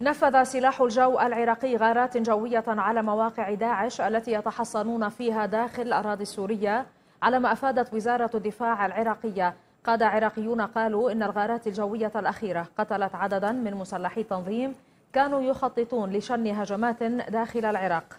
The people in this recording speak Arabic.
نفذ سلاح الجو العراقي غارات جوية على مواقع داعش التي يتحصنون فيها داخل الأراضي السورية على ما أفادت وزارة الدفاع العراقية قادة عراقيون قالوا إن الغارات الجوية الأخيرة قتلت عددا من مسلحي التنظيم كانوا يخططون لشن هجمات داخل العراق